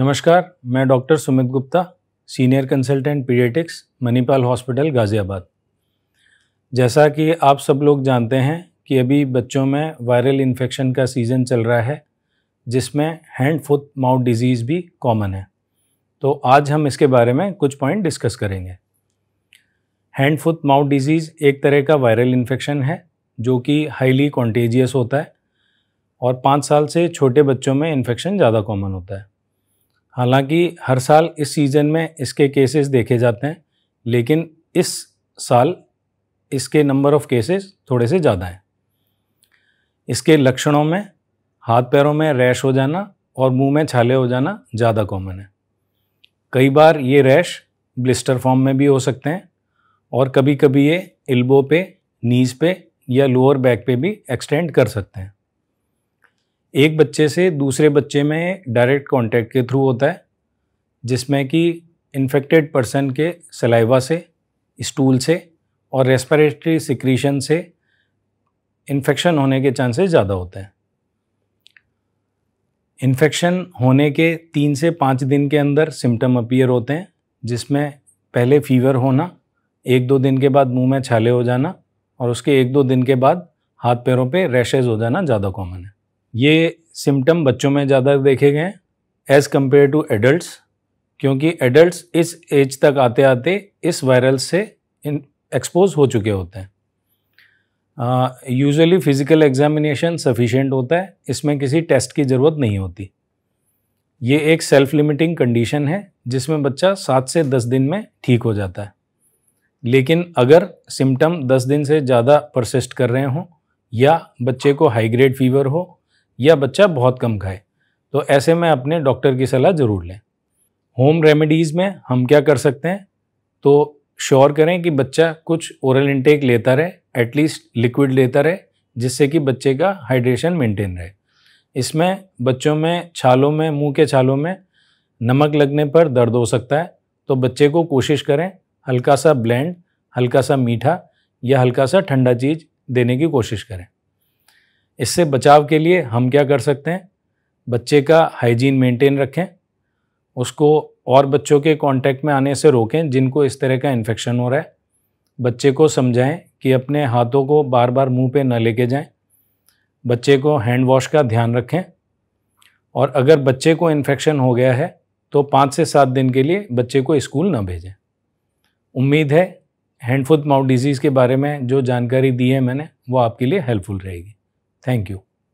नमस्कार मैं doctor Sumit Gupta senior consultant pediatrics Manipal hospital Ghaziabad जैसा कि आप सब लोग जानते हैं कि अभी बच्चों में वायरल इन्फेक्शन का सीज़न चल रहा है जिसमें हैंड फुट माउथ डिज़ीज़ भी कॉमन है तो आज हम इसके बारे में कुछ पॉइंट डिस्कस करेंगे हैंड फुट माउथ डिज़ीज़ एक तरह का वायरल इन्फेक्शन है जो कि हाईली कॉन्टेजियस होता है और पाँच साल से छोटे बच्चों में इन्फेक्शन ज़्यादा कॉमन होता है हालांकि हर साल इस सीज़न में इसके केसेस देखे जाते हैं लेकिन इस साल इसके नंबर ऑफ़ केसेस थोड़े से ज़्यादा हैं इसके लक्षणों में हाथ पैरों में रैश हो जाना और मुंह में छाले हो जाना ज़्यादा कॉमन है कई बार ये रैश ब्लिस्टर फॉर्म में भी हो सकते हैं और कभी कभी ये एल्बो पे नीज़ पे या लोअर बैक पे भी एक्सटेंड कर सकते हैं एक बच्चे से दूसरे बच्चे में डायरेक्ट कांटेक्ट के थ्रू होता है जिसमें कि इन्फेक्टेड पर्सन के सलाइवा से स्टूल से और रेस्पिरेटरी सिक्रीशन से इन्फेक्शन होने के चांसेस ज़्यादा होते हैं इन्फेक्शन होने के तीन से पाँच दिन के अंदर सिम्टम अपीयर होते हैं जिसमें पहले फीवर होना एक दो दिन के बाद मुंह में छाले हो जाना और उसके एक दो दिन के बाद हाथ पैरों पे रैशेज़ हो जाना ज़्यादा कॉमन है ये सिम्टम बच्चों में ज़्यादा देखे गए एज़ कम्पेयर टू एडल्ट्स क्योंकि एडल्ट्स इस एज तक आते आते इस वायरल से इन एक्सपोज हो चुके होते हैं यूजुअली फिज़िकल एग्जामिनेशन सफिशेंट होता है इसमें किसी टेस्ट की ज़रूरत नहीं होती ये एक सेल्फ लिमिटिंग कंडीशन है जिसमें बच्चा सात से दस दिन में ठीक हो जाता है लेकिन अगर सिम्टम दस दिन से ज़्यादा परसिस्ट कर रहे हों या बच्चे को हाई ग्रेड फीवर हो या बच्चा बहुत कम खाए तो ऐसे में अपने डॉक्टर की सलाह ज़रूर लें होम रेमेडीज़ में हम क्या कर सकते हैं तो श्योर करें कि बच्चा कुछ ओरल इनटेक लेता रहे एटलीस्ट लिक्विड लेता रहे जिससे कि बच्चे का हाइड्रेशन मेंटेन रहे इसमें बच्चों में छालों में मुंह के छालों में नमक लगने पर दर्द हो सकता है तो बच्चे को कोशिश करें हल्का सा ब्लेंड हल्का सा मीठा या हल्का सा ठंडा चीज़ देने की कोशिश करें इससे बचाव के लिए हम क्या कर सकते हैं बच्चे का हाइजीन मेंटेन रखें उसको और बच्चों के कांटेक्ट में आने से रोकें जिनको इस तरह का इन्फेक्शन हो रहा है बच्चे को समझाएं कि अपने हाथों को बार बार मुंह पे न लेके जाएं बच्चे को हैंड वॉश का ध्यान रखें और अगर बच्चे को इन्फेक्शन हो गया है तो पाँच से सात दिन के लिए बच्चे को स्कूल ना भेजें उम्मीद है हैंडफुट माउथ डिज़ीज़ के बारे में जो जानकारी दी है मैंने वो आपके लिए हेल्पफुल रहेगी Thank you.